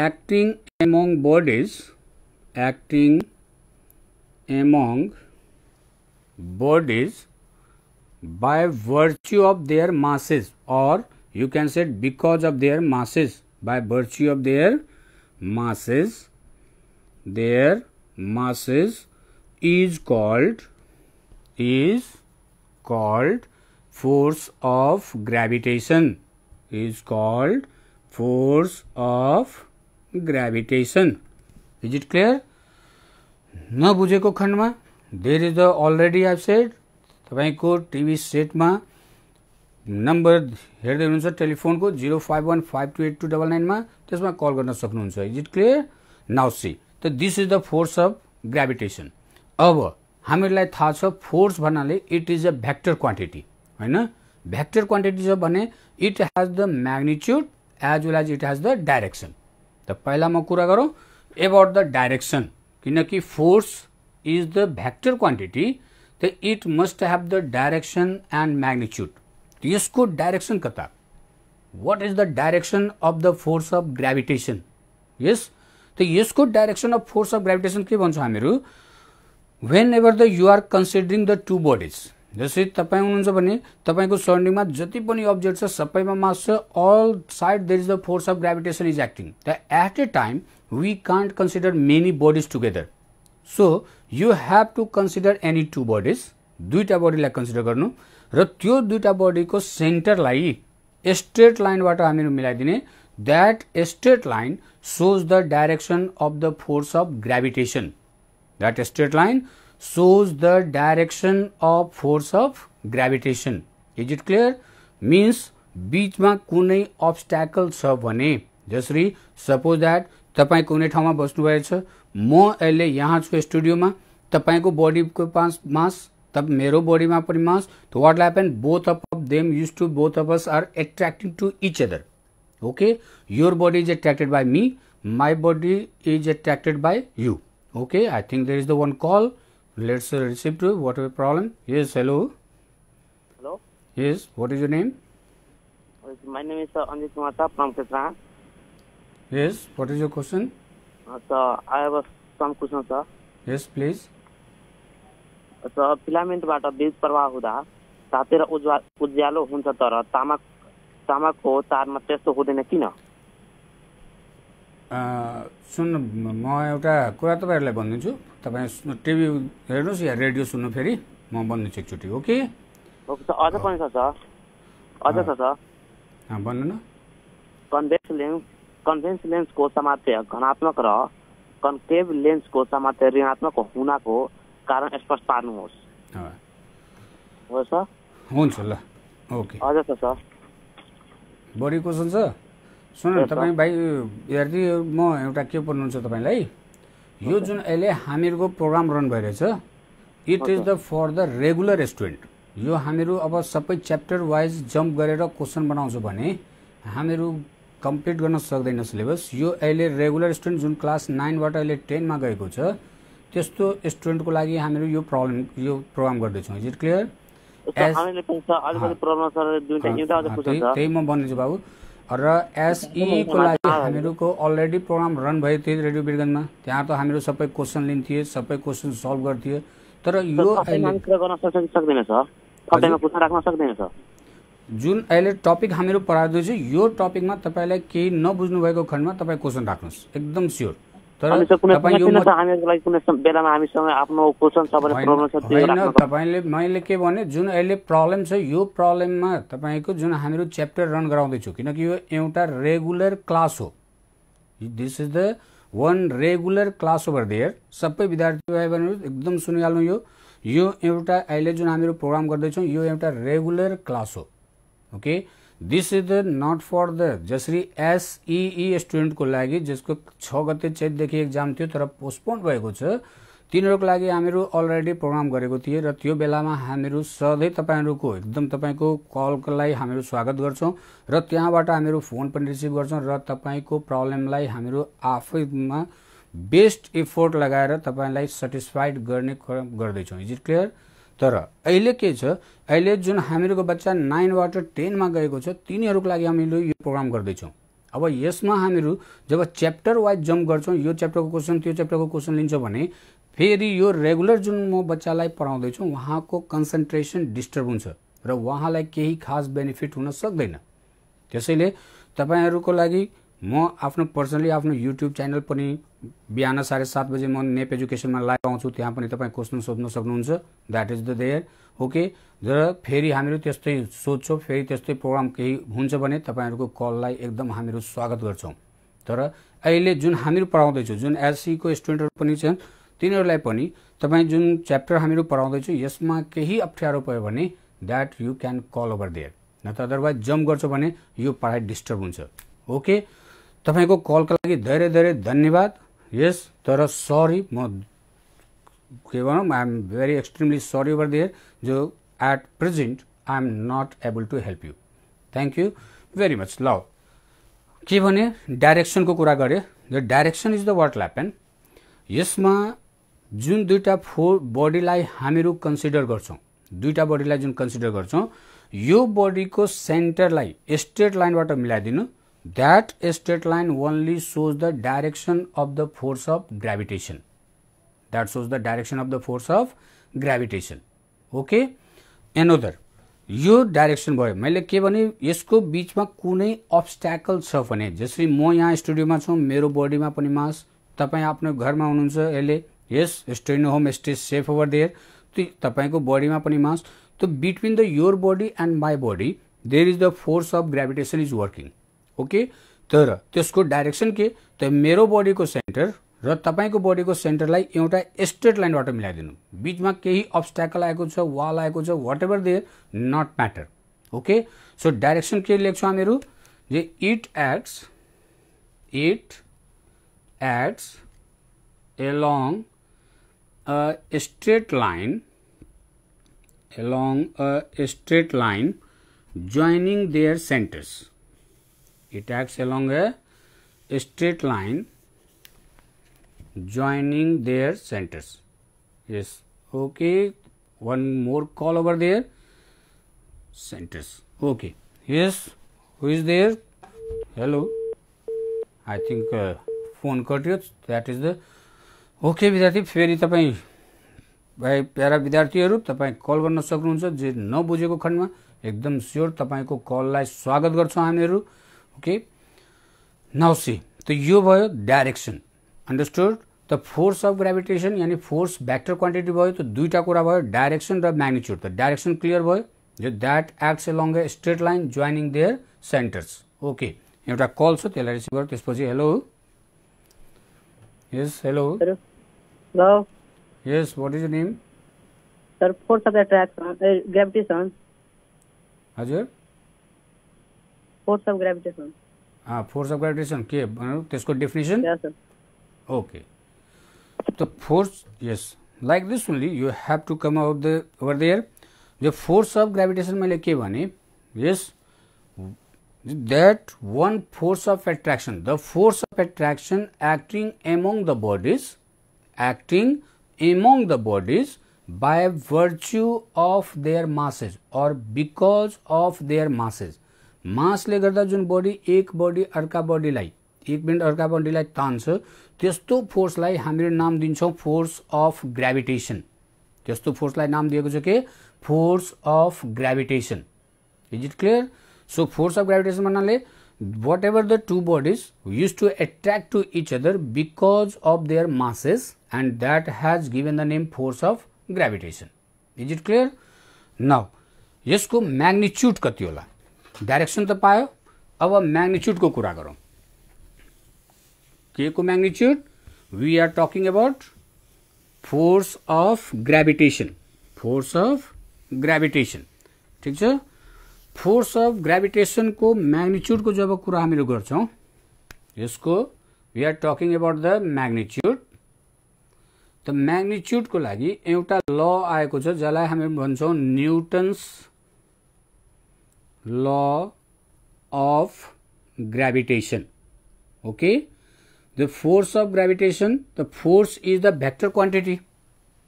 acting among bodies acting among bodies by virtue of their masses or you can say because of their masses by virtue of their masses their masses is called is called force of gravitation is called force of gravitation is it clear नबुझेको खण्डमा there is the already app set तपाईँको TV सेटमा number हेर्दै हुनुहुन्छ टेलिफोनको zero five one five two eight two double नाइनमा त्यसमा call गर्न सक्नुहुन्छ is it clear now see त this is the force of gravitation अब हामीहरूलाई थाहा छ फोर्स भन्नाले it is a vector quantity होइन भ्याक्टर क्वान्टिटी छ भने it has the magnitude as well as it has the direction पहिला म कुरा गरौँ एबाउट द डाइरेक्सन किनकि force is the vector quantity त it must have the direction and magnitude यसको डाइरेक्सन कता what is the direction of the force of gravitation यस त यसको direction of force of gravitation के भन्छौँ हामीहरू whenever the you're considering the two bodies जस्तै तपाईँ हुनुहुन्छ भने तपाईँको सराउन्डिङमा जति पनि अब्जेक्ट छ सबैमा मास छ all side there is the force of gravitation is acting the at a time we can't consider many bodies together so you have to consider any two bodies दुईवटा बडीलाई कन्सिडर गर्नु र त्यो दुईवटा बडीको सेन्टरलाई स्ट्रेट लाइनबाट हामीहरू मिलाइदिने that straight line shows the direction of the force of gravitation that straight line shows the direction of force of gravitation. Is it clear? Means बिचमा कुनै अब्सट्याकल छ भने जसरी सपोज द्याट तपाईँ कुनै ठाउँमा बस्नुभएको छ म अहिले यहाँ छु स्टुडियोमा तपाईँको बडीको पास मास त मेरो बडीमा पनि मास त वाट ल्यापन both of them use to both of us are attracting to each other okay your body is attracted by me my body is attracted by you okay I think there is the one call Let's uh, receive to what is the problem. Yes, hello. Hello. Yes, what is your name? My name is uh, Anjit Mata from Ketra. Yes, what is your question? Uh, sir, I have a, some question, sir. Yes, please. Sir फिलामेन्टबाट विद्युत प्रवाह हुँदा तातेर उज्वा उज्यालो हुन्छ तर तामाक तामाकको तारमा त्यस्तो हुँदैन किन सुन्नु म एउटा कुरा तपाईँहरूलाई भनिदिन्छु तपाईँ टिभी हेर्नुहोस् या रेडियो सुन्नु फेरि म भनिदिन्छु एकचोटि ओके अझ अझ भन्नु न कन्भेक्स लेन्स कन्भेन्स लेन्सको समात्य घनात्मक र कन्केभ लेन्सको समात्य ऋणात्मक हुनाको कारण स्पष्ट पार्नुहोस् हुन्छ ल ओके हजुर सर बढी क्वेसन छ सुन तपाईँ भाइ हेर्दै म एउटा के भन्नुहुन्छ तपाईँलाई यो जुन अहिले हामीहरूको प्रोग्राम रन भइरहेछ it is the for the regular student यो हामीहरू अब सबै च्याप्टर वाइज जम्प गरेर क्वेसन बनाउँछु भने हामीहरू कम्प्लिट गर्न सक्दैन सिलेबस यो अहिले रेगुलर स्टुडेन्ट जुन क्लास नाइनबाट अहिले टेनमा गएको छ त्यस्तो स्टुडेन्टको लागि हामीहरू यो प्रब्लम यो प्रोग्राम गर्दैछौँ इज इट क्लियर त्यही म भन्दैछु बाबु र एसईको e लागि हामीहरूको अलरेडी प्रोग्राम रन भएको थियो रेडियो बिरगनमा त्यहाँ त हामीहरू सबै क्वेसन लिन्थ्यो सबै क्वेसन सल्भ गर्थ्यो तर यो जुन अहिले टपिक हामीहरू छ यो टपिकमा तपाईँलाई केही नबुझ्नु भएको खण्डमा तपाईँ क्वेसन राख्नुहोस् एकदम स्योर तपाईँले मैले के भने जुन अहिले प्रब्लम छ यो प्रब्लममा तपाईँको जुन हामीहरू च्याप्टर रन गराउँदैछु किनकि यो एउटा रेगुलर क्लास हो this is the one regular class over there सबै विद्यार्थी भाइ बहिनीहरू एकदम सुनिहाल्नु यो यो एउटा अहिले जुन हामीहरू प्रोग्राम गर्दैछौँ यो एउटा रेगुलर क्लास हो okay this is the not for the जसरी एसइई स्टुडेन्टको e e लागि जसको छ गते चैतदेखि एक्जाम थियो तर पोस्टपोन भएको छ तिनीहरूको लागि हामीहरू अलरेडी प्रोग्राम गरेको थिएँ र त्यो बेलामा हामीहरू सधैँ तपाईँहरूको एकदम तपाईँको कलको लागि हामीहरू स्वागत गर्छौँ र त्यहाँबाट हामीहरू फोन पनि रिसिभ गर्छौँ र तपाईँको प्रब्लमलाई हामीहरू आफैमा बेस्ट इफोर्ट लगाएर तपाईँलाई सेटिस्फाइड गर्ने गर्दैछौँ इज इट क्लियर तर अहिले के छ अहिले जुन हामीहरूको बच्चा नाइनबाट टेनमा गएको छ तिनीहरूको लागि हामीले यो प्रोग्राम गर्दैछौँ अब यसमा हामीहरू जब च्याप्टर वाइज जम्प गर्छौँ यो च्याप्टरको क्वेसन त्यो च्याप्टरको क्वेसन लिन्छौँ भने फेरि यो रेगुलर जुन म बच्चालाई पढाउँदैछु उहाँको कन्सन्ट्रेसन डिस्टर्ब हुन्छ र उहाँलाई केही खास बेनिफिट हुन सक्दैन त्यसैले तपाईँहरूको लागि म आफ्नो पर्सनली आफ्नो युट्युब च्यानल पनि बिहान साढे सात बजे म नेप एजुकेसनमा लाइभ आउँछु त्यहाँ पनि तपाईँ क्वेसन सोध्न सक्नुहुन्छ that is the there okay र फेरि हामीहरू त्यस्तै सोध्छौँ फेरि त्यस्तै प्रोग्राम केही हुन्छ भने तपाईँहरूको कललाई एकदम हामीहरू स्वागत गर्छौँ तर अहिले जुन हामीहरू पढाउँदैछौँ जुन एससीको स्टुडेन्टहरू पनि छन् तिनीहरूलाई पनि तपाईँ जुन च्याप्टर हामीहरू पढाउँदैछौँ यसमा केही अप्ठ्यारो पऱ्यो भने that you can call over there नत्र अदरवाइज जम्प गर्छौ भने यो पढाइ डिस्टर्ब हुन्छ ओके तपाईँको कलका लागि धेरै धेरै धन्यवाद यस तर सरी म के भनौँ I'm very extremely sorry over there जो at present I am not able to help you thank you very much ल के भने डाइरेक्सनको कुरा गरेँ the direction is the what ल्यापन यसमा जुन दुईवटा फोर बडीलाई हामीहरू कन्सिडर गर्छौँ दुईवटा बडीलाई जुन कन्सिडर गर्छौँ यो बडीको सेन्टरलाई स्ट्रेट लाइनबाट मिलाइदिनु that straight line only shows the direction of the force of gravitation that shows the direction of the force of gravitation okay another यो डाइरेक्सन भयो मैले के भने यसको बिचमा कुनै अब्स्ट्याकल छ भने जसरी म यहाँ स्टुडियोमा छु मेरो बडीमा पनि मास तपाईँ आफ्नो घरमा हुनुहुन्छ यसले यस स्टेन home stay safe over there तपाईँको बडीमा पनि मास त between the your body and my body there is the force of gravitation is working okay तर त्यसको डाइरेक्सन के त मेरो को सेन्टर र तपाईँको बडीको सेन्टरलाई एउटा स्ट्रेट लाइनबाट मिलाइदिनु बिचमा केही अब्सट्याकल आएको छ वाल आएको छ ever they not not matter okay so direction के लेख्छौँ हमीर जे it acts it acts along a straight line along a straight line joining their centres it acts along a straight line joining their centers yes okay one more call over there centers okay yes who is there hello i think uh, phone cut you that is the okay vidyarthi feri tapai bhai pyara vidyarthi haru tapai call garna saknuhuncha j na bujheko khanda ekdam sure tapai ko call lai swagat garchu hami okay now see तो यो भयो direction understood त force of gravitation यानी force vector quantity भयो तो दुईटा कुरा भयो डाइरेक्सन र म्याग्नेच्युड त डाइरेक्सन क्लियर भयो जो that acts a along a straight line joining their centres okay एउटा कल छ त्यसलाई रिसिभ गर त्यसपछि hello yes hello hello yes what is name sir force of attraction gravitation हजुर फोर्स ऑफ ग्रेविटेशन हाँ force of gravitation के तो इसको डेफिनेशन ओके तो force yes like this only you have to come out the over there जो force of gravitation मैले के भने यस that one force of attraction the force of attraction acting among the bodies acting among the bodies by virtue of their masses और because of their masses मासले गर्दा जुन body एक body अर्का बडीलाई एक मिनट अर्का बडीलाई तान्छ त्यस्तो फोर्सलाई हामीले नाम दिन्छौँ फोर्स अफ ग्राभिटेसन त्यस्तो फोर्सलाई नाम दिएको छ के force of gravitation is it clear so force of gravitation भन्नाले whatever the two bodies use to attract to each other because of their masses and that has given the name force of gravitation is it clear न यसको magnitude कति होला direction त पायो अब म्याग्निच्युडको कुरा गरौँ के को magnitude we are talking about force of gravitation force of gravitation ठिक छ फोर्स अफ ग्राभिटेसनको म्याग्निच्युडको जब कुरा हामीहरू गर्छौँ यसको we are talking about the magnitude त म्याग्निच्युडको लागि एउटा ल आएको छ जसलाई हामी भन्छौँ Newton's law of gravitation okay the force of gravitation the force is the vector quantity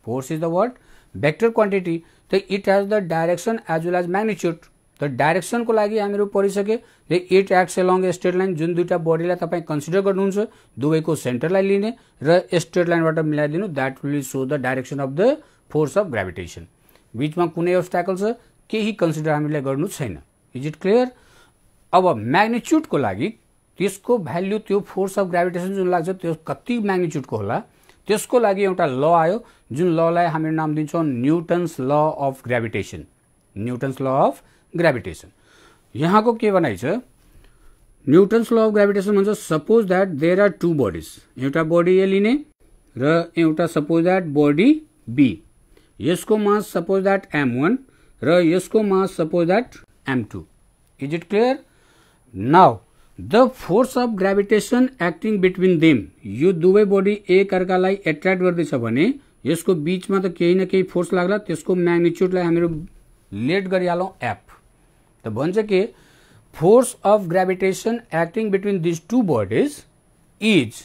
force is the what vector quantity so it has the direction as well as magnitude The direction त straight लागि हामीहरू पढिसके ta it acts along consider line जुन दुईवटा बडीलाई तपाईँ consider गर्नुहुन्छ दुवैको सेन्टरलाई लिने र milai लाइनबाट मिलाइदिनु that will show the direction of the force of gravitation बिचमा कुनै obstacle छ केही कन्सिडर hamile गर्नु छैन इज इट क्लियर अब म्याग्निच्युडको लागि त्यसको भ्याल्यु त्यो फोर्स अफ ग्राभिटेसन जुन लाग्छ त्यो कति म्याग्निच्युडको होला त्यसको लागि एउटा ल आयो जुन ललाई हामीले नाम दिन्छौँ Newton's law of gravitation Newton's law of gravitation यहाँको के भनाइ छ न्युटन्स ल अफ ग्राभिटेसन भन्छ suppose that there are two bodies एउटा बडी ए लिने र एउटा सपोज द्याट बडी बी यसको mass suppose that M one र यसको mass suppose that m2 is it clear now the force of gravitation acting between them यो दुवै body अर्कालाई एट्र्याक्ट गर्दैछ भने यसको बिचमा त केही न केही फोर्स लाग्ला त्यसको म्याग्निच्युडलाई हामीहरू लेट गरिहालौँ एफ त भन्छ कि force of gravitation acting between these two bodies is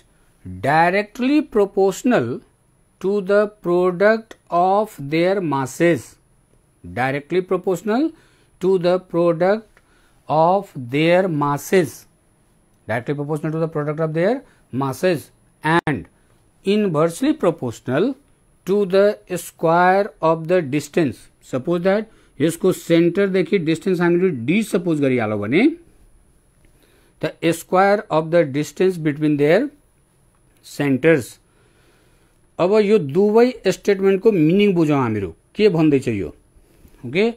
directly proportional to the product of their masses directly proportional to the product of their masses directly proportional to the product of their masses and inversely proportional to the square of the distance suppose that यसको सेन्टरदेखि distance हामीले D suppose गरिहाल्यो भने the square of the distance between their centres अब यो दुवै स्टेटमेन्टको meaning बुझौँ हामीहरू के भन्दैछ यो ओके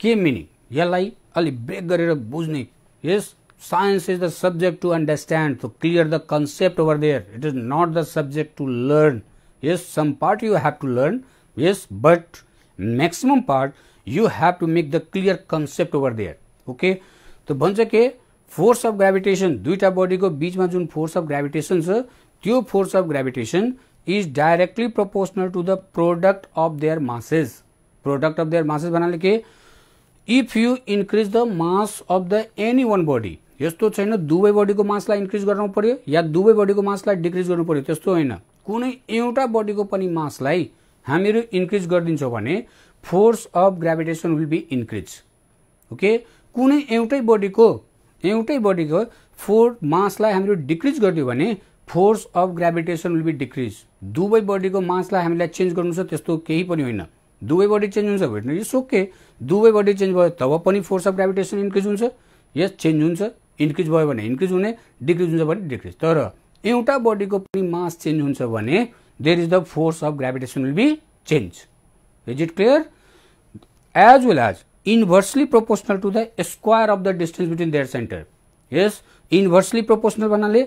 के मिनिङ यसलाई अलिक ब्रेक गरेर बुझ्ने yes science is the subject to understand to clear the concept over there it is not the subject to learn yes some part you have to learn yes but maximum part you have to make the clear concept over there okay त भन्छ के force of gravitation दुईवटा बडीको बिचमा जुन force of gravitation छ त्यो force of gravitation is directly proportional to the product of their masses product of their masses भन्नाले के if you increase the mass of the any one body यस्तो छैन दुवै बडीको मासलाई इन्क्रिज गर्नु पर्यो या दुवै बडीको मासलाई डिक्रिज गर्नु पर्यो त्यस्तो होइन कुनै एउटा बडीको पनि मासलाई हामीहरू इन्क्रिज गरिदिन्छौँ भने force of gravitation will be increase okay कुनै एउटै बडीको एउटै बडीको फोर मासलाई हामीहरू डिक्रिज गरिदियो भने force of gravitation will be decrease दुवै बडीको मासलाई हामीलाई चेन्ज गर्नु छ त्यस्तो केही पनि होइन दुवै बडी चेन्ज हुन्छ भेट्नु यो सोके दुवै बडी चेन्ज भयो तब पनि फोर्स अफ ग्राभिटेसन इन्क्रिज हुन्छ यस चेन्ज हुन्छ इन्क्रिज भयो भने इन्क्रिज हुने डिक्रिज हुन्छ भने डिक्रिज तर एउटा बडीको पनि मास चेन्ज हुन्छ भने there is the force of gravitation will be change is it clear as well as inversely proportional to the square of the distance between their centre yes inversely proportional भन्नाले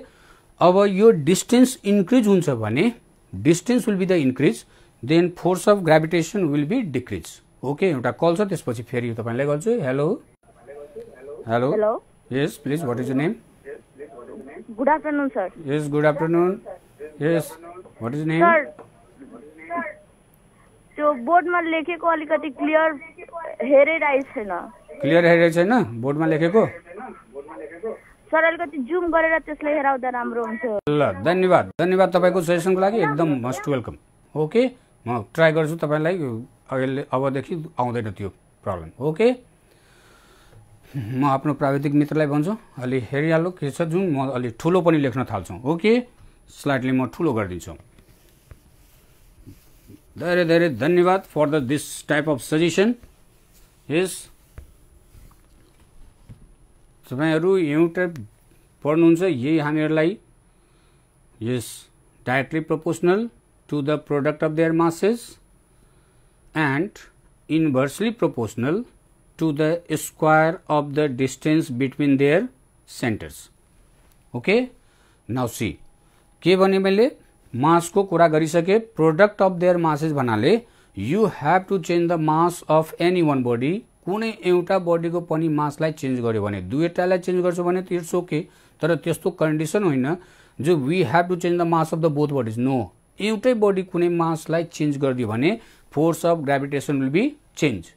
अब यो distance increase हुन्छ भने distance will be the increase then force of gravitation will be decrease okay एउटा call छ त्यसपछि फेरि तपाईँलाई गर्छु hello hello yes please what is name good afternoon sir yes good afternoon yes what is name त्यो बोर्डमा लेखेको अलिकति क्लियर हेरिरहेको छैन क्लियर हेरिरहेको छैन बोर्डमा लेखेको सर अलिकति जुम गरेर त्यसलाई हेराउँदा राम्रो हुन्छ ल धन्यवाद धन्यवाद तपाईँको सजेसनको लागि एकदम मस्ट वेलकम ओके म ट्राई गर्छु तपाईँलाई अहिले अबदेखि आउँदैन त्यो प्रब्लम ओके म आफ्नो प्राविधिक मित्रलाई भन्छु अलि हेरिहाल्नु के छ जुन म अलि ठुलो पनि लेख्न थाल्छु ओके स्लाइडले म ठुलो गरिदिन्छु धेरै धेरै धन्यवाद for the this type of suggestion yes तपाईँहरू एउटा पढ्नुहुन्छ यही हामीहरूलाई yes directly proportional to the product of their masses and inversely proportional to the square of the distance between their centers. Okay. Now see, k bani mele mass ko kura gari sake product of their masses banale. You have to change the mass of any one body. कुने euta body ko pani mass lai change gari bani. Due ta lai change gari bani. It's okay. Tara tiyastu condition hoi na. Jo we have to change the mass of the both bodies. No, एउटै body कुछ मसला change कर दिए force of gravitation will be change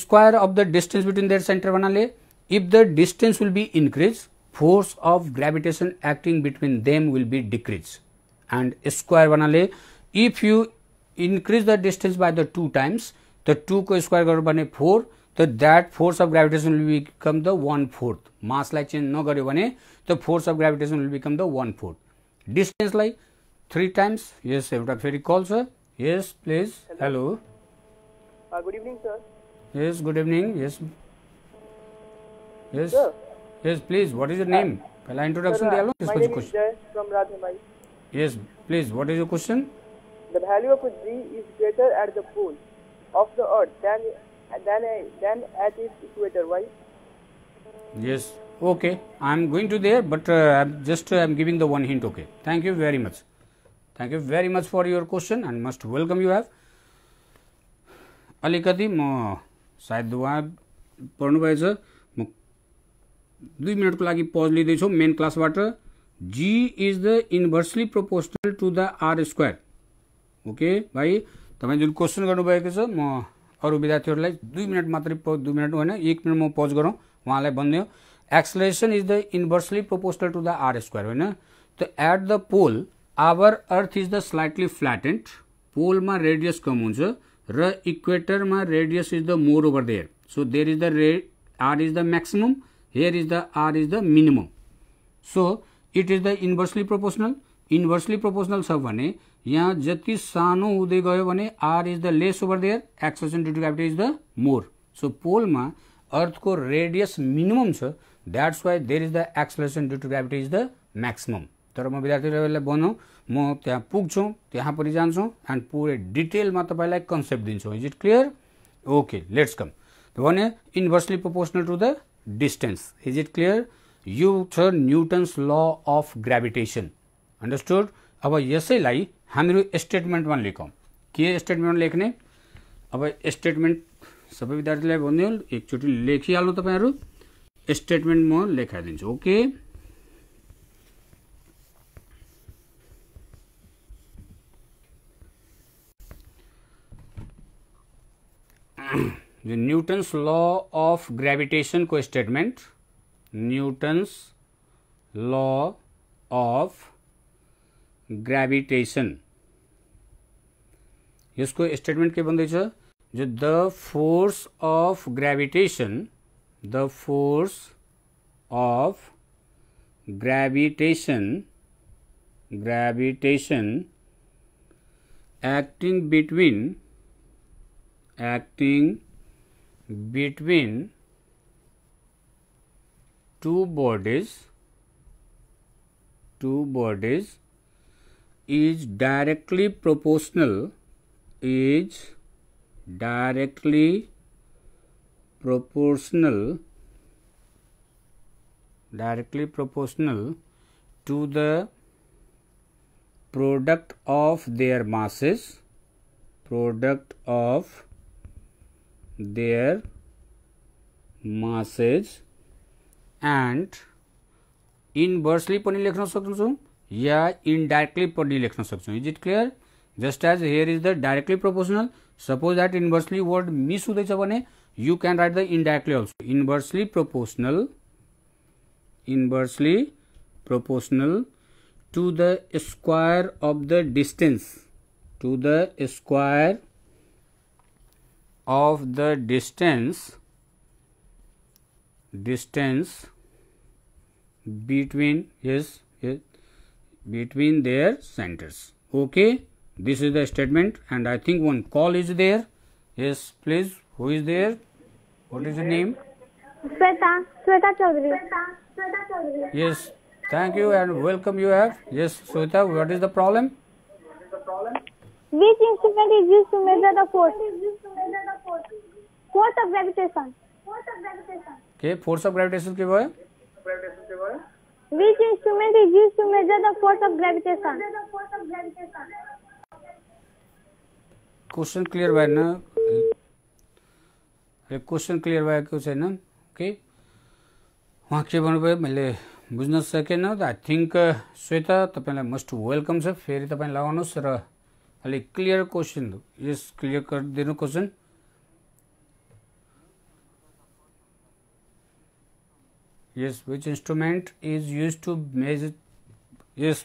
square of the distance between their centre भन्नाले if the distance will be increase force of gravitation acting between them will be decrease and square भन्नाले if you increase the distance by the two times the को square कर four तो that force of gravitation will become the one fourth मसला change नगर्यो भने force of gravitation will become the one fourth distance डिस्टेन्सलाई three times. Yes, I would have a call, sir. Yes, please. Hello. Hello. Uh, good evening, sir. Yes, good evening. Yes. Yes. Sir. Yes, please. What is your name? Pehla introduction uh, My name is Jay from Radhamai. Yes, please. What is your question? The value of a G is greater at the pole of the earth than than than at its equator. Why? Yes. Okay. I am going to there, but uh, I'm just uh, I'm giving the one hint. Okay. Thank you very much. Thank you very much for your question and most welcome you have अलिकति म सायद उहाँ पढ्नुभएछ म दुई मिनटको लागि pause लिँदैछु main क्लासबाट g is the inversely proportional to the R square okay भाइ तपाईँ जुन क्वेसन गर्नुभएको छ म अरू विद्यार्थीहरूलाई दुई मिनट मात्रै दुई मिनट होइन एक मिनट म पज गरौँ उहाँलाई भनिदियो acceleration is the inversely proportional to the R square होइन त at the pole our earth is the slightly flattened पोलमा रेडियस कम हुन्छ र इक्वेटरमा radius is the more over there so there is the ray R is the maximum here is the R is the minimum so it is the inversely proportional inversely proportional छ भने यहाँ जति सानो हुँदै गयो भने R is the less over there acceleration due to capital is the more so पोलमा अर्थको रेडियस मिनिमम छ that's why there is the acceleration due to capital is the maximum तर म विद्यार्थी लेभललाई भनौँ म त्यहाँ पुग्छु त्यहाँ पनि जान्छौँ एन्ड पुरै डिटेलमा तपाईँलाई कन्सेप्ट दिन्छु is it clear okay let's come भने inversely proportional to the distance is it clear you छ Newton's law of gravitation understood अब यसैलाई हामीहरू स्टेटमेन्टमा लेखौँ के स्टेटमेन्ट लेख्ने अब स्टेटमेन्ट सबै विद्यार्थीलाई भनिदियो एकचोटि लेखिहाल्नु तपाईँहरू स्टेटमेन्ट म लेखाइदिन्छु ओके जो न्यूटन्स लॉ ऑफ ग्रेविटेशन को statement Newton's law of gravitation इसको स्टेटमेंट के बंद जो the force of gravitation the force of gravitation gravitation acting between acting between two bodies two bodies is directly proportional is directly proportional directly proportional to the product of their masses product of their masses and inversely पनि लेख्न सक्छौँ या indirectly पनि लेख्न सक्छौँ is it clear just as here is the directly proportional suppose that inversely word miss हुँदैछ भने you can write the indirectly also inversely proportional inversely proportional to the square of the distance to the square of the distance distance between yes, yes between their centers okay this is the statement and i think one call is there yes please who is there what is your name sweta sweta chaudhary yes thank you and welcome you have yes sweta what is the problem which instrument is used to measure the force force of gravitation के force of gravitation के वो है Which instrument is used to measure the force of gravitation? Question clear भाई न अरे question clear भएको छैन okay वहाँ के भन्नुभयो मैं बुझ् सकें आई थिंक श्वेता तपाईँलाई मोस्ट वेलकम छ फेरि तपाईँ लगाउनुहोस् र अलिक क्लियर क्वेश्चन यस क्लियर कर गरिदिनु question yes which instrument is used to measure yes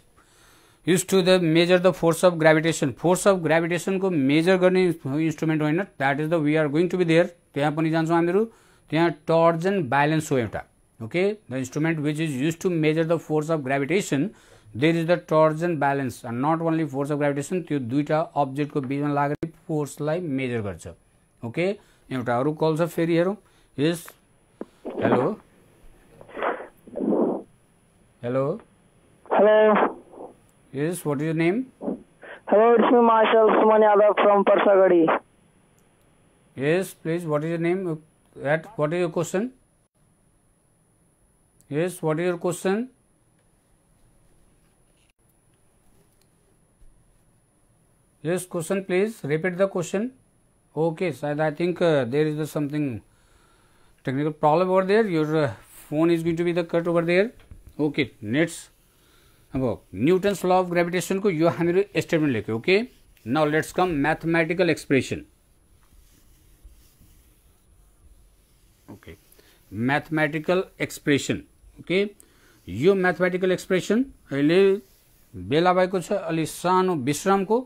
use to the measure the force of gravitation force of ग्राभिटेसनको मेजर गर्ने इन्स्ट्रुमेन्ट होइन that is the we are going to be there त्यहाँ पनि जान्छौँ हामीहरू त्यहाँ टर्ज एन्ड ब्यालेन्स हो एउटा okay the instrument which is use to measure the force of gravitation there is the torsion and balance and not only force of gravitation त्यो दुईवटा अब्जेक्टको बिचमा लागेर फोर्सलाई मेजर गर्छ ओके एउटाहरू कल छ फेरि हेरौँ yes hello Hello. Hello. Yes, what is your name? Hello, it's me myself, Suman Yadav from Parsagadi. Yes, please, what is your name? what is your question? Yes, what is your question? Yes, question please. Repeat the question. Okay, so I think uh, there is something technical problem over there. Your uh, phone is going to be the cut over there. Okay नेट्स अब Newton's law of ग्राभिटेसनको यो हामीहरू statement लेख्यो okay now let's come mathematical expression okay mathematical expression okay यो mathematical expression अहिले बेला भएको छ अलि सानो विश्रामको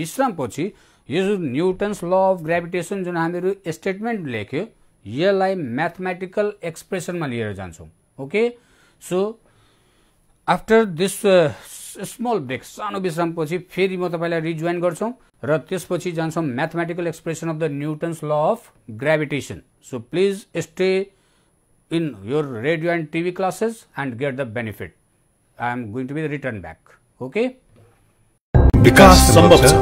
विश्रामपछि यो जुन न्युटन्स ल अफ ग्राभिटेसन जुन हामीहरू स्टेटमेन्ट लेख्यो यसलाई म्याथमेटिकल एक्सप्रेसनमा लिएर जान्छौँ okay so after this small break सानो विश्राम पछि फेरि म तपाईँलाई रिजोइन गर्छौँ र त्यसपछि जान्छौँ mathematical expression of the Newton's law of gravitation so please stay in your radio and TV classes and get the benefit I am going to be return back okay विकास सम्भव छ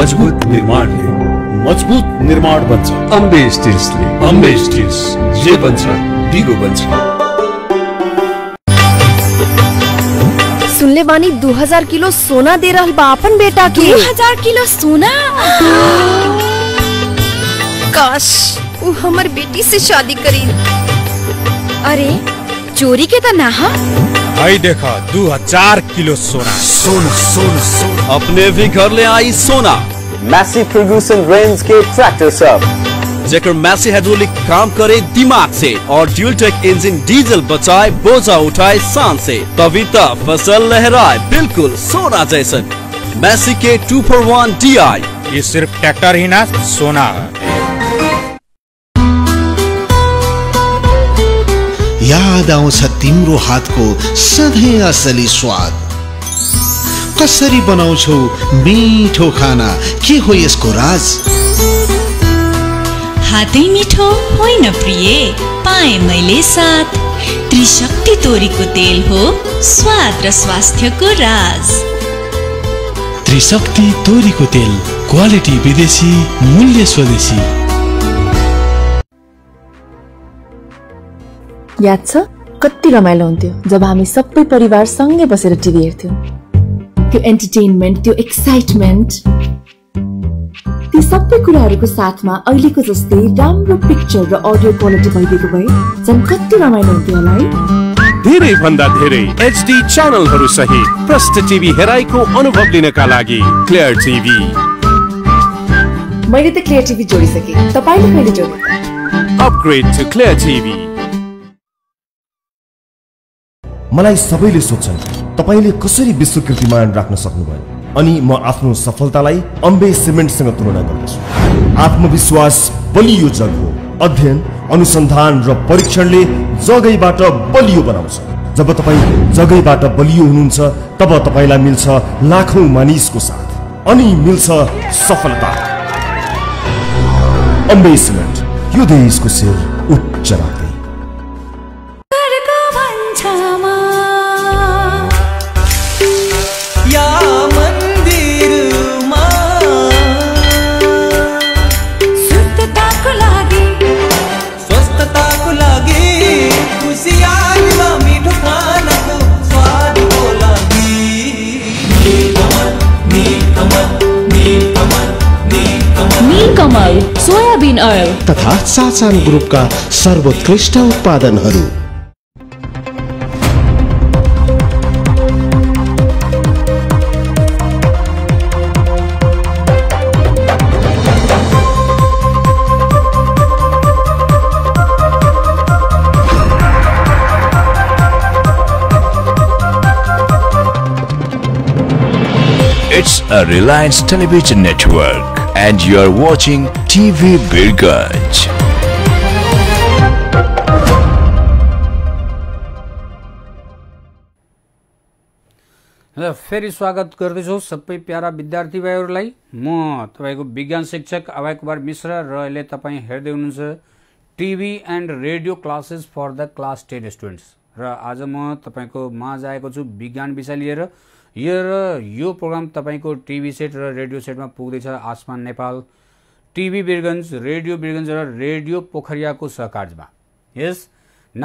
मजबुत निर्माणले मजबुत निर्माण बन्छ अम्बे स्टिल्सले अम्बे स्टिल्स जे बन्छ दिगो बन्छ सुनले बानी दो हजार किलो सोना दे रहा बा अपन बेटा के दो हजार किलो सोना काश वो हमार बेटी से शादी करी अरे चोरी के तो ना आई देखा दो हजार किलो सोना सोना सोना सोना अपने भी घर ले आई सोना मैसी फर्गूसन रेंज के ट्रैक्टर सब जेकर मैसी हाइड्रोलिक काम करे दिमाग से और ड्यूल टेक इंजन डीजल बचाए बोझा उठाए शान से कविता फसल लहराए बिल्कुल सोना जैसन मैसी के two four one D I ये सिर्फ ट्रैक्टर ही ना सोना याद आउँछ तिम्रो हातको सधैँ असली स्वाद कसरी बनाउँछौ मिठो खाना के हो यसको राज खातै मिठो होइन प्रिय पाएँ मैले साथ त्रिशक्ति तोरीको तेल हो स्वाद र स्वास्थ्यको राज त्रिशक्ति तोरीको तेल क्वालिटी विदेशी मूल्य स्वदेशी याद छ कति रमाइलो हुन्थ्यो जब हामी सबै परिवार सँगै बसेर टिभी हेर्थ्यौँ त्यो एन्टरटेनमेन्ट त्यो एक्साइटमेन्ट ती सबै कुराहरूको साथमा अहिलेको जस्तै राम्रो पिक्चर र अडियो क्वालिटी भइदिएको भए झन् कति रमाइलो हुन्थ्यो होला है धेरै भन्दा धेरै एचडी च्यानलहरू सहित प्रष्ट टिभी हेराइको अनुभव लिनका लागि क्लियर टिभी मैले त क्लियर टिभी जोडिसके तपाईँले कहिले जोड्नु अपग्रेड टु क्लियर टिभी मलाई सबैले सोच्छन् तपाईँले कसरी विश्वकृति मान राख्न सक्नुभयो अनि म आफ्नो सफलतालाई अम्बे सिमेन्टसँग तुलना गर्दछु आत्मविश्वास बलियो जग हो अध्ययन अनुसन्धान र परीक्षणले जगैबाट बलियो बनाउँछ जब तपाईँ जगैबाट बलियो हुनुहुन्छ तब तपाईँलाई मिल्छ लाखौँ मानिसको साथ अनि मिल्छ सफलता अम्बे सिमेन्ट यो देशको शिर उच्च राख्छ चामल सोयाबीन ऑयल तथा सासान ग्रुप का सर्वोत्कृष्ट उत्पादन It's a Reliance television network. and you are watching TV Birganj. र फेरि स्वागत गर्दैछु सबै प्यारा विद्यार्थी भाइहरूलाई म तपाईँको विज्ञान शिक्षक अभय कुमार मिश्र र अहिले तपाईँ हेर्दै हुनुहुन्छ TV and radio classes for the class ten students र आज म तपाईँको माझ आएको छु विज्ञान विषय लिएर यो र यो प्रोग्राम तपाईँको टिभी सेट र रेडियो सेटमा पुग्दैछ आसमान नेपाल टिभी बिरगन्ज रेडियो बिरगन्ज र रेडियो पोखरियाको सहकार्यमा यस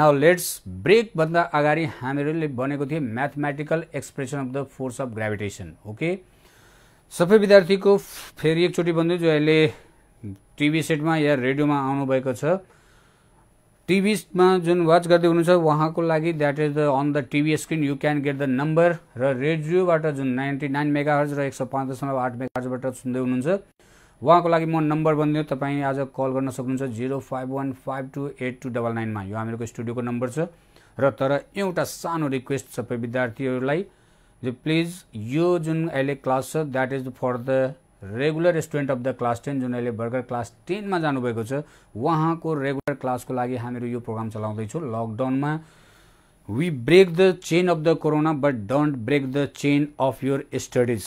नाउ लेट्स ब्रेकभन्दा अगाडि हामीहरूले बनेको थियो mathematical expression of the force of gravitation okay सबै विद्यार्थीको फेरि एकचोटि भन्दै जो अहिले टिभी सेटमा या रेडियोमा आउनुभएको छ टिभीमा जुन वाच गर्दै हुनुहुन्छ उहाँको लागि that is the on the TV screen you can get the number र रेडियोबाट जुन नाइन्टी नाइन मेगा हर्ज र एक सय पाँच दशमलव आठ मेगा हर्जबाट सुन्दै हुनुहुन्छ उहाँको लागि म नम्बर भनिदिउँ तपाईँ आज कल गर्न सक्नुहुन्छ zero five one five two eight two double नाइनमा यो हामीहरूको स्टुडियोको नम्बर छ र तर एउटा सानो रिक्वेस्ट सबै विद्यार्थीहरूलाई प्लिज यो जुन अहिले क्लास छ that is for the regular student of the class ten जुन अहिले भर्खर क्लास टेनमा जानुभएको छ उहाँको रेगुलर क्लासको लागि हामीहरू यो प्रोग्राम चलाउँदैछौँ लकडाउनमा we break the chain of the corona but don't break the chain of your studies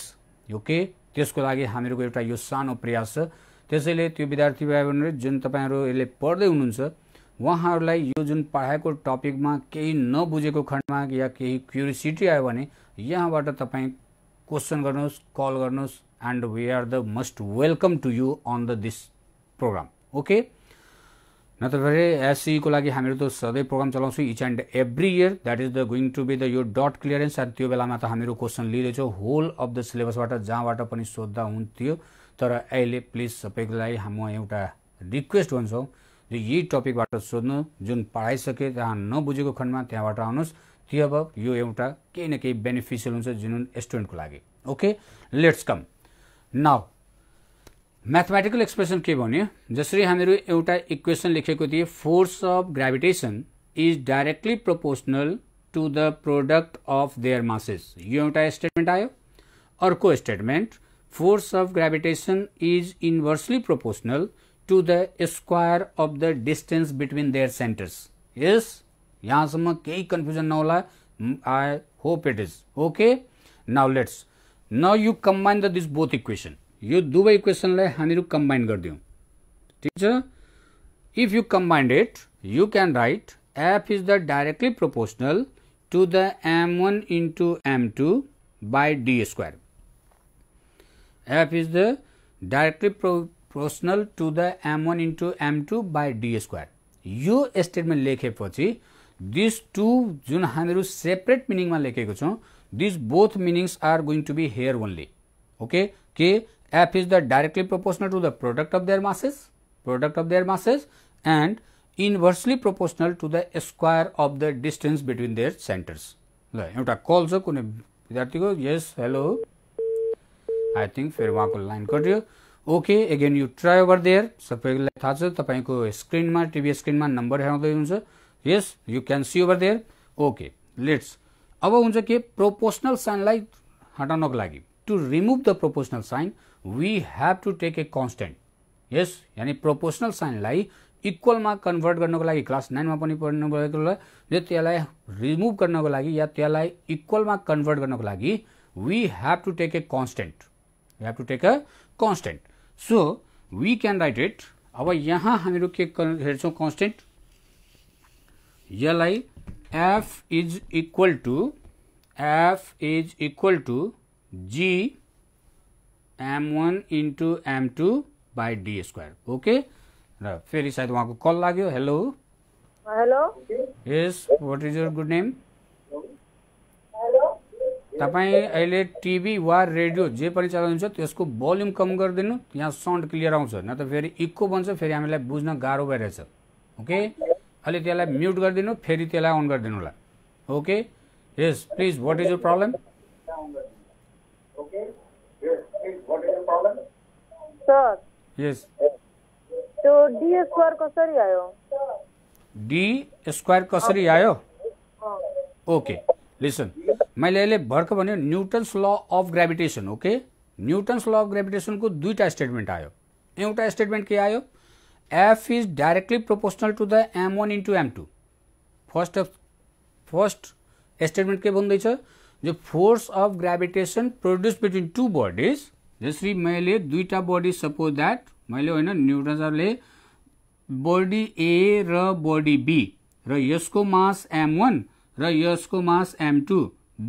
okay त्यसको लागि हामीहरूको एउटा यो सानो प्रयास छ त्यसैले त्यो विद्यार्थी भाइबहरू जुन तपाईँहरू यसले पढ्दै हुनुहुन्छ उहाँहरूलाई यो जुन पढाएको टपिकमा केही नबुझेको खण्डमा या केही क्युरिसिटी आयो भने यहाँबाट तपाईँ क्वेसन गर्नुहोस् कल गर्नुहोस् and we are the most welcome to you on the this program okay नत्र भने एससीको लागि हामीहरू त सधैँ प्रोग्राम चलाउँछौँ each and every year that is the going to be the यो डट क्लियरेन्स एन्ड त्यो बेलामा त हामीहरू क्वेसन लिँदैछौँ होल अफ द सिलेबसबाट जहाँबाट पनि सोद्धा हुन्थ्यो तर अहिले प्लिज सबैलाई म एउटा रिक्वेस्ट भन्छौँ यो यही टपिकबाट सोध्नु जुन पढाइसके त्यहाँ नबुझेको खण्डमा त्यहाँबाट आउनुहोस् त्यो अब यो एउटा केही न केही बेनिफिसियल हुन्छ जुन स्टुडेन्टको लागि okay let's come now mathematical expression के भन्यो जसरी हमीर एउटा इक्वेसन लिखे थे force of gravitation is directly proportional to the product of their masses ये एटा स्टेटमेंट आयो अर्क statement force of gravitation is inversely proportional to the square of the distance between their centres yes यहाँसम्म confusion confusion नहोला I hope it is okay now let's न you combine the this both equation यो दुवै इक्वेसनलाई हामीहरू combine गरिदिउँ ठिक छ if you combined it you can write F is the directly proportional to the M one into M two by D square F is the directly proportional to the M one into M two by D square यो statement लेखेपछि this two जुन हामीहरू separate मिनिङमा लेखेको छौँ These both meanings are going to be here only. Okay, K F is the directly proportional to the product of their masses, product of their masses, and inversely proportional to the square of the distance between their centers. I think, छ कुनै विद्यार्थीको line, hello I think फेरि उहाँको line कटियो okay again you try over there सबैलाई screen छ TV screen TV number number हेराउँदै yes, you can see over there. Okay, let's. अब हुन्छ के प्रोपोसनल साइनलाई हटाउनको लागि to remove the proportional sign we have to take a constant yes यानि प्रोपोसनल साइनलाई इक्वलमा कन्भर्ट गर्नको लागि क्लास नाइनमा पनि पढ्नु होला त्यसलाई रिमुभ गर्नको लागि या त्यसलाई इक्वलमा कन्भर्ट गर्नको लागि we have to take a constant have to take a constant so we can write it अब यहाँ हामीहरू के हेर्छौँ कन्सटेन्ट यसलाई f is equal to f is equal to g m1 into M two by D square okay र फेरि सायद उहाँको कल लाग्यो hello hello yes what is your good name तपाईँ अहिले टिभी वा रेडियो जे पनि चलाउनुहुन्छ त्यसको भोल्युम कम गरिदिनु यहाँ साउन्ड क्लियर आउँछ न त फेरि इको बन्छ फेरि हामीलाई बुझ्न गाह्रो भइरहेछ ओके अलि म्यूट कर गरिदिनु फिर त्यसलाई अन गरिदिनु होला okay yes please what is your problem D square कसरी आयो ओके लिसन मैं अलग भर्क Newton's Newton's law of gravitation okay Newton's law of को दुईटा स्टेटमेंट आयो एउटा स्टेटमेंट के आयो F is directly proportional to the M1 into M2. First, first statement के भन्दैछ जो force of gravitation produce between two bodies जसरी मैले दुईवटा बडी सपोज द्याट मैले होइन न्युटन सरले बडी ए र बडी बी र यसको मास एम वान र यसको मास एम टू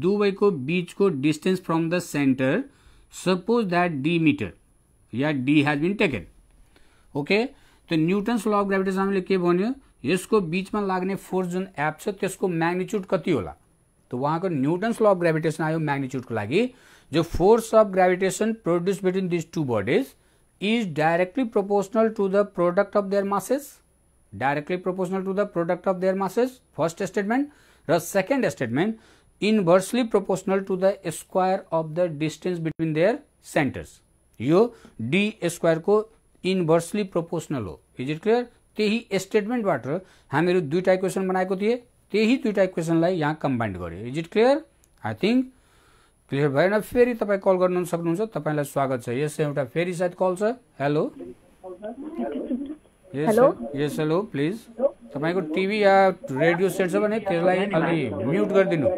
दुवैको बिचको distance from the centre suppose that D metre या D has been taken okay तो न्युटन्स लॉ अफ ग्राभिटेसन हमें के इसको बीच में लगने फोर्स जो एप छ त्यसको तो म्याग्निच्युड कति तो त को न्युटन्स लॉ अफ ग्राभिटेसन आयो को लगी जो force of gravitation produce between this two bodies is directly proportional to the product of their masses directly proportional to the product of their masses first statement र statement inversely proportional to the square of the distance between their centres यो D को inversely proportional हो is it clear त्यही स्टेटमेन्टबाट हामीहरू दुईवटा equation बनाएको थिएँ त्यही दुईवटा इक्वेसनलाई यहाँ कम्बाइन्ड गर्यो is it clear I think clear भएन फेरि तपाईँ कल गर्नु सक्नुहुन्छ तपाईँलाई स्वागत छ यस एउटा फेरि सायद कल छ हेलो यस हेलो प्लिज तपाईँको टिभी या रेडियो सेट छ भने त्यसलाई अलि म्युट गरिदिनु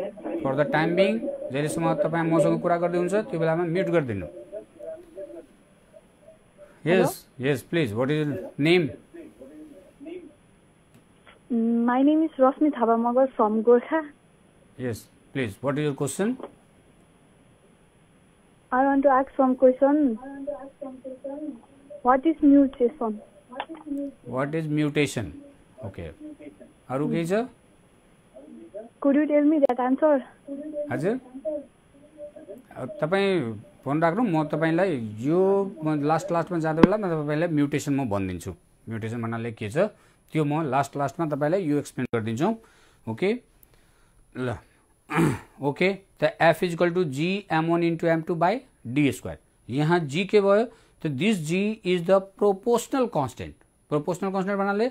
फर द टाइम बिङ जहिलेसम्म तपाईँ मसँग कुरा गर्दै हुन्छ त्यो बेलामा म्युट गरिदिनु Yes, Hello? yes, please. What is your name? My name is Rashmi Thabamagar from Gorkha. Yes, please. What is your question? I want to ask some question. What is mutation? What is mutation? Okay. Aru ke sir Could you tell me that answer? हजुर तपाईँ phone राख्नु म तपाईँलाई यो last लास्टमा जाँदा बेला म तपाईँलाई म्युटेसन म भनिदिन्छु म्युटेसन भन्नाले के छ त्यो म लास्ट लास्टमा तपाईँलाई यो एक्सप्लेन गरिदिन्छु ओके ल okay the F is equal to G M one into M two by D square यहाँ जी के भयो त this G is the proportional constant proportional constant भन्नाले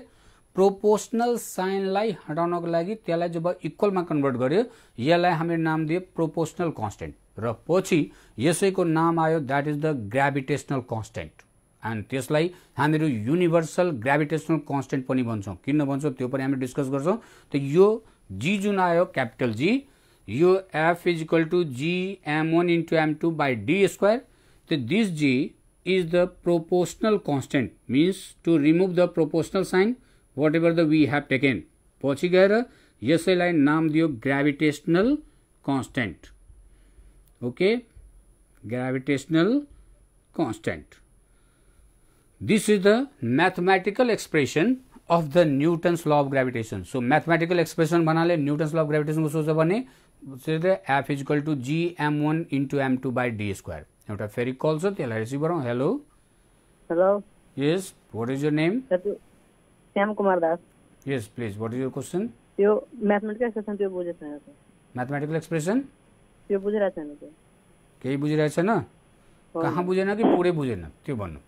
प्रोपोसनल साइनलाई हटाउनको लागि त्यसलाई जब इक्वलमा कन्भर्ट गर्यो यसलाई हामीले नाम दियो प्रोपोसनल कन्सटेन्ट र पछि यसैको नाम आयो that is the gravitational constant and त्यसलाई हामीहरू युनिभर्सल ग्राभिटेसनल कन्सटेन्ट पनि भन्छौँ किन भन्छौँ त्यो पनि हामी डिस्कस गर्छौँ त यो जी जुन आयो क्यापिटल जी यो F is equal to G M one into M two by D square त this G is the proportional constant means to remove the proportional sign whatever the we have taken पछि गएर यसैलाई नाम दियो gravitational constant okay gravitational constant this is the mathematical expression of the newton's law of gravitation so mathematical expression bana le newton's law of gravitation ko सोच बने सीधै F is equal to G M one into M two by D square एउटा फेरि call छ त्यसलाई receive hello hello yes what is your name sam kumar das yes please what is your question yo mathematical expression expression bujhe बुझेको mathematical expression expression त्यो बुझिरहेको छैन त्यो केही बुझिरहेको छैन कहाँ बुझेन कि पुरै बुझेन त्यो भन्नु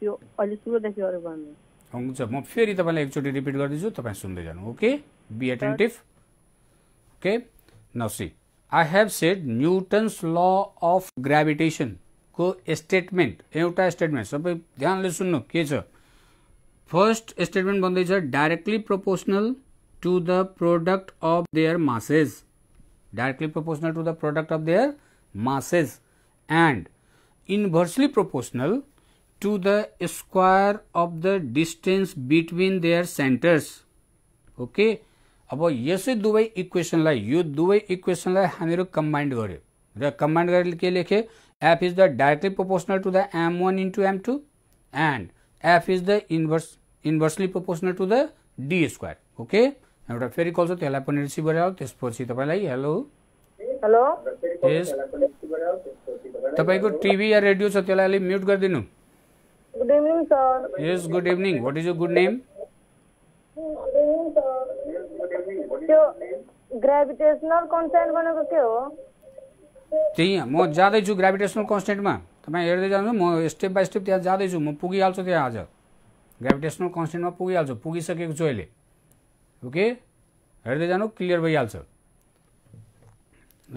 त्यो अहिले सुरुदेखि अरू भन्नु हुन्छ म फेरि तपाईँलाई एकचोटि रिपिट गरिदिन्छु तपाईँ सुन्दै जानु ओके बी एटेन्टिभ ओके नसी I have said Newton's law of ग्राभिटेसनको स्टेटमेन्ट एउटा स्टेटमेन्ट सबै ध्यानले सुन्नु के छ फर्स्ट स्टेटमेन्ट भन्दैछ directly proportional to the product of their masses directly proportional to the product of their masses and inversely proportional to the square of the distance between their centers. Okay. अब यसै दुवै इक्वेसनलाई यो दुवै इक्वेसनलाई हामीहरू combined गर्यो र कम्बाइन्ड गरेर के लेखे F is the directly proportional to the M one into M two and F is the inverse inversely proportional to the D square okay एउटा फेरि कल छ त्यसलाई पनि रिसिभ गरेर त्यसपछि तपाईँलाई हेलो हेलो यस तपाईँको टिभी या रेडियो छ त्यसलाई अलिक म्युट गरिदिनु good evening sir yes good evening what is you good name त्यही म जाँदैछु ग्राभिटेसनल कन्सटेन्टमा तपाईँ हेर्दै जानु म स्टेप बाई स्टेप त्यहाँ जाँदैछु म पुगिहाल्छु त्यहाँ आज ग्राभिटेसनल कन्सटेन्टमा पुगिहाल्छु पुगिसकेको छु अहिले ओके हेर्दै जानु क्लियर भइहाल्छ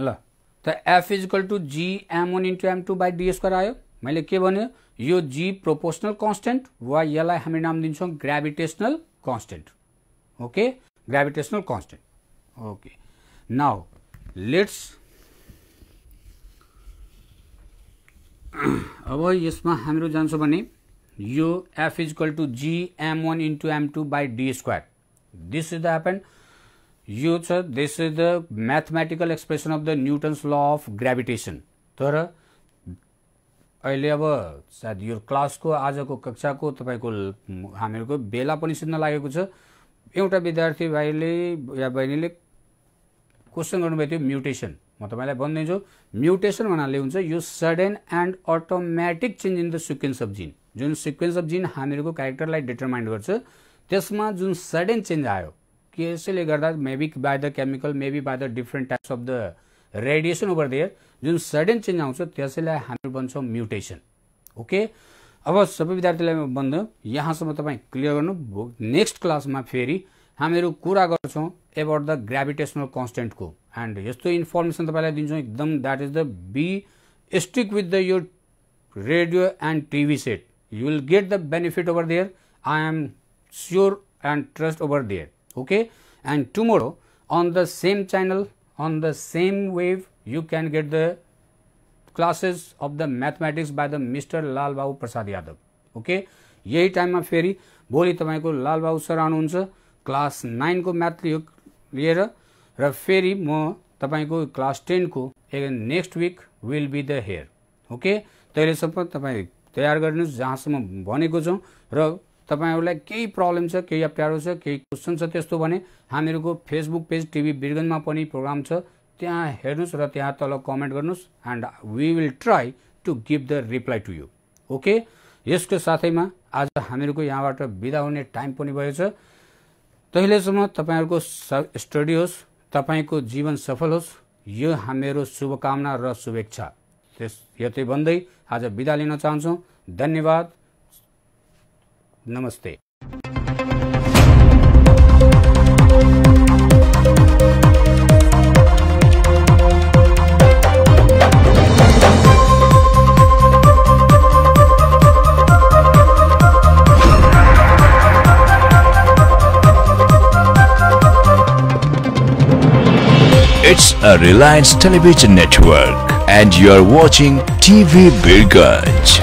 ल त F is equal to G M one into M two by D square आयो मैले के भने यो जी प्रोपोर्सनल कन्सटेन्ट वा यसलाई हामी नाम दिन्छौँ gravitational constant okay gravitational constant okay now let's अब यसमा हाम्रो जान्छौँ भने यो F is equal to G M one into M two by D square this is the happened. यो छ this is the mathematical expression of the Newton's law of gravitation तर अहिले अब सायद यो क्लासको आजको कक्षाको तपाईँको हामीहरूको बेला पनि सिद्ध लागेको छ एउटा विद्यार्थी भाइले या बहिनीले क्वेसन गर्नुभएको थियो म्युटेसन म तपाईँलाई भनिदिन्छु म्युटेसन भन्नाले हुन्छ यो sudden and automatic change in the sequence of gene जुन सिक्वेन्स अफ जिन हामीहरूको क्यारेक्टरलाई डिटर्माइन गर्छ त्यसमा जुन सडन चेन्ज आयो कि यसैले गर्दा maybe by the chemical maybe by the different types of the radiation over there जुन सडन चेन्ज आउँछ त्यसैलाई हामी भन्छौँ म्युटेसन ओके अब सबै विद्यार्थीलाई म यहाँसम्म तपाईँ क्लियर गर्नु नेक्स्ट क्लासमा फेरि हामीहरू कुरा गर्छौँ एबाउट द ग्राभिटेसनल कन्सटेन्टको एन्ड यस्तो इन्फर्मेसन तपाईँलाई दिन्छौँ एकदम that is the be stick with the यो radio and TV set you will get the benefit over there I am sure and trust over there okay and tomorrow on the same channel on the same wave you can get the classes of the mathematics by the mr lal babu prasad yadav okay yahi time ma feri boli tapai ko lal babu sir aunu huncha class 9 ko math liyera ra feri ma tapai ko class 10 ko next week will be the here okay taile sam tapai taiyar garnu jaha samma bhaneko chu ra तपाईँहरूलाई केही problem छ केही अप्ठ्यारो छ केही question छ त्यस्तो भने हामीहरूको फेसबुक पेज टिभी बिरगन्जमा पनि प्रोग्राम छ त्यहाँ हेर्नुहोस् र त्यहाँ तल कमेन्ट गर्नुहोस् and we will try to give the reply to you okay यसको साथैमा आज हामीहरूको यहाँबाट बिदा हुने टाइम पनि भएछ तहिलेसम्म तपाईँहरूको स्टडी होस् तपाईँको जीवन सफल होस् यो हामीहरू शुभकामना र शुभेच्छा त्यस यतै भन्दै आज बिदा लिन चाहन्छौँ धन्यवाद नमस्ते It's a Reliance television network and you are watching TV Birgaj.